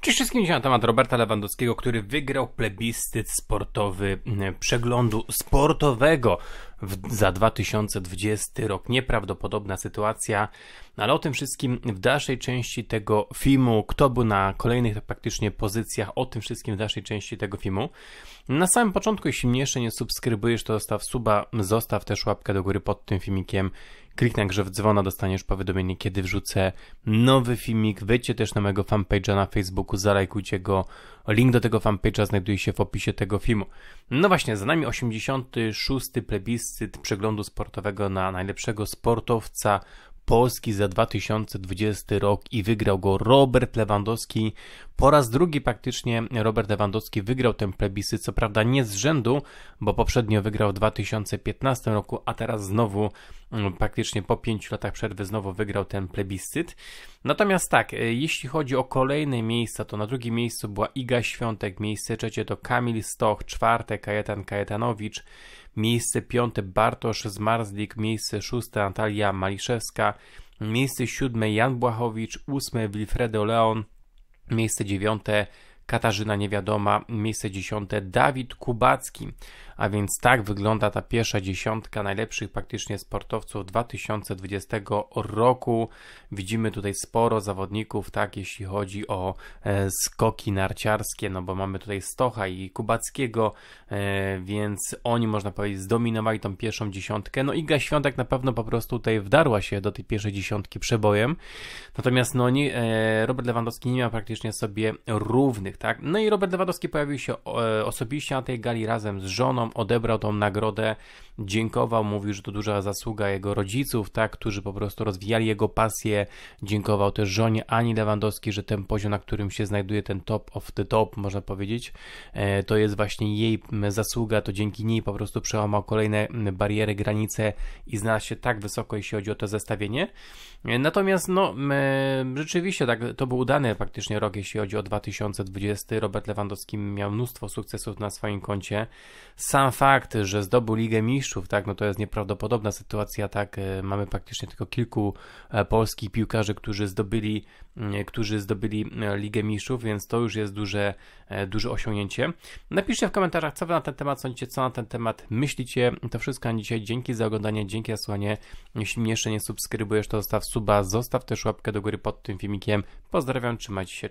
Cześć wszystkim dzisiaj na temat Roberta Lewandowskiego, który wygrał plebiscyt sportowy mm, przeglądu sportowego w, za 2020 rok. Nieprawdopodobna sytuacja, ale o tym wszystkim w dalszej części tego filmu, kto był na kolejnych tak praktycznie pozycjach, o tym wszystkim w dalszej części tego filmu. Na samym początku, jeśli mnie jeszcze nie subskrybujesz, to zostaw suba, zostaw też łapkę do góry pod tym filmikiem. Kliknij grze w dzwona, dostaniesz powiadomienie, kiedy wrzucę nowy filmik. Wejdźcie też na mojego fanpage'a na Facebooku, zalajkujcie go. Link do tego fanpage'a znajduje się w opisie tego filmu. No właśnie, za nami 86. plebiscyt przeglądu sportowego na najlepszego sportowca Polski za 2020 rok i wygrał go Robert Lewandowski. Po raz drugi praktycznie Robert Lewandowski wygrał ten plebiscyt, co prawda nie z rzędu, bo poprzednio wygrał w 2015 roku, a teraz znowu Mm, praktycznie po pięciu latach przerwy znowu wygrał ten plebiscyt. Natomiast tak, e, jeśli chodzi o kolejne miejsca, to na drugim miejscu była Iga Świątek, miejsce trzecie to Kamil Stoch, czwarte Kajetan Kajetanowicz, miejsce piąte Bartosz Zmarzlik, miejsce szóste Natalia Maliszewska, miejsce siódme Jan Błachowicz, ósme Wilfredo Leon, miejsce dziewiąte Katarzyna Niewiadoma, miejsce dziesiąte Dawid Kubacki. A więc tak wygląda ta pierwsza dziesiątka najlepszych praktycznie sportowców 2020 roku. Widzimy tutaj sporo zawodników, tak, jeśli chodzi o e, skoki narciarskie, no bo mamy tutaj Stocha i Kubackiego, e, więc oni można powiedzieć zdominowali tą pierwszą dziesiątkę. No Iga Świątek na pewno po prostu tutaj wdarła się do tej pierwszej dziesiątki przebojem. Natomiast no nie, e, Robert Lewandowski nie miał praktycznie sobie równych, tak. No i Robert Lewandowski pojawił się osobiście na tej gali razem z żoną, odebrał tą nagrodę, dziękował, mówił, że to duża zasługa jego rodziców, tak, którzy po prostu rozwijali jego pasję. Dziękował też żonie Ani Lewandowskiej, że ten poziom, na którym się znajduje, ten top of the top, można powiedzieć, e, to jest właśnie jej zasługa, to dzięki niej po prostu przełamał kolejne bariery, granice i znalazł się tak wysoko, jeśli chodzi o to zestawienie. E, natomiast, no, e, rzeczywiście, tak, to był udany faktycznie rok, jeśli chodzi o 2020. Robert Lewandowski miał mnóstwo sukcesów na swoim koncie. Sam sam fakt, że zdobył Ligę Mistrzów, tak, no to jest nieprawdopodobna sytuacja, tak, e, mamy praktycznie tylko kilku e, polskich piłkarzy, którzy zdobyli, którzy zdobyli Ligę Mistrzów, więc to już jest duże, e, duże osiągnięcie. Napiszcie w komentarzach, co wy na ten temat sądzicie, co na ten temat myślicie. To wszystko na dzisiaj. Dzięki za oglądanie, dzięki za słuchanie. Jeśli mnie jeszcze nie subskrybujesz, to zostaw suba, zostaw też łapkę do góry pod tym filmikiem. Pozdrawiam, trzymajcie się.